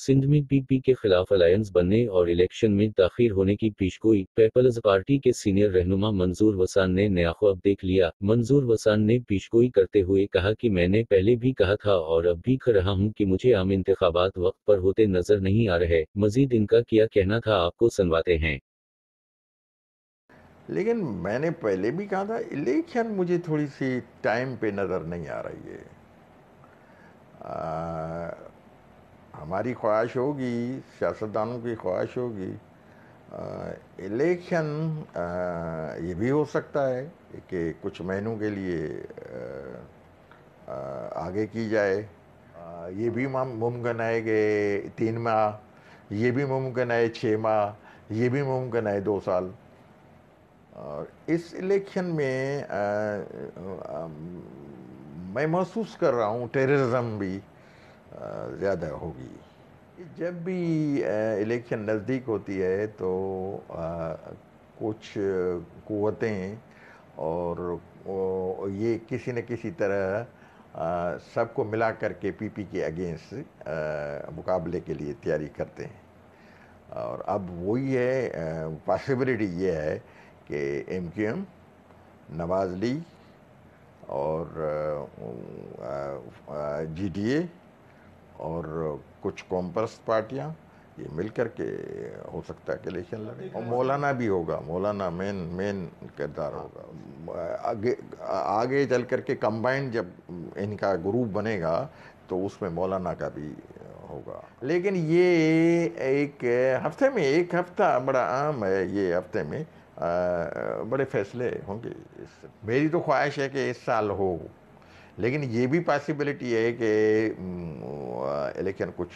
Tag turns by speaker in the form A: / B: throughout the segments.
A: सिंध में पीपी के खिलाफ अलायंस बनने और इलेक्शन में तखिर होने की पेशगोई पीपल्स पार्टी के सीनियर रहनुमा मंजूर वसान ने नया ख्वाब देख लिया मंजूर वसान ने पेशगोई करते हुए कहा कि मैंने पहले भी कहा था और अब भी कह रहा हूं कि मुझे आम इंतबात वक्त पर होते नजर नहीं आ रहे मजीद इनका क्या कहना था आपको सुनवाते हैं
B: लेकिन मैंने पहले भी कहा था इलेक्शन मुझे थोड़ी सी टाइम पे नज़र नहीं आ रही है हमारी ख्वाहिश होगी सियासतदानों की ख्वाहिश होगी इलेक्शन ये भी हो सकता है कि कुछ महीनों के लिए आ, आगे की जाए आ, ये भी मुमकिन है कि तीन माह ये भी मुमकिन है छः माह ये भी मुमकिन है दो साल और इस इलेक्शन में आ, मैं महसूस कर रहा हूँ टेररिज्म भी ज़्यादा होगी जब भी इलेक्शन नज़दीक होती है तो कुछ कुतें और ये किसी न किसी तरह सबको मिला करके पीपी के अगेंस्ट मुकाबले के लिए तैयारी करते हैं और अब वही है पॉसिबिलिटी ये है कि एम क्यू एम नवाज ली और जी डी ए और कुछ कॉम्पर्स पार्टियाँ ये मिल कर के हो सकता है कि इलेक्शन लड़े और मौलाना भी होगा मौलाना मेन मेन किरदार हाँ। होगा आगे आगे चल कर के कंबाइंड जब इनका ग्रुप बनेगा तो उसमें मौलाना का भी होगा लेकिन ये एक हफ्ते में एक हफ्ता बड़ा आम है ये हफ्ते में आ, बड़े फैसले होंगे इस मेरी तो ख्वाहिश है कि इस साल हो लेकिन ये भी पॉसिबिलिटी है कि इलेक्शन कुछ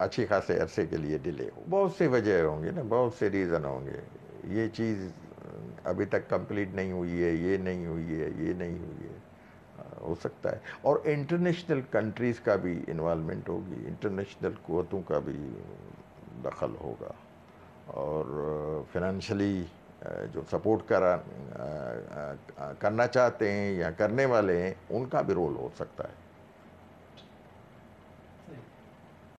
B: अच्छी खासे अरसे के लिए डिले हो बहुत सी वजह होंगी ना बहुत से रीज़न होंगे ये चीज़ अभी तक कंप्लीट नहीं हुई है ये नहीं हुई है ये नहीं हुई है हो सकता है और इंटरनेशनल कंट्रीज़ का भी इन्वालमेंट होगी इंटरनेशनल क़वतों का भी दखल होगा और फिनंशली जो सपोर्ट करा करना चाहते हैं या करने वाले हैं उनका भी रोल हो सकता है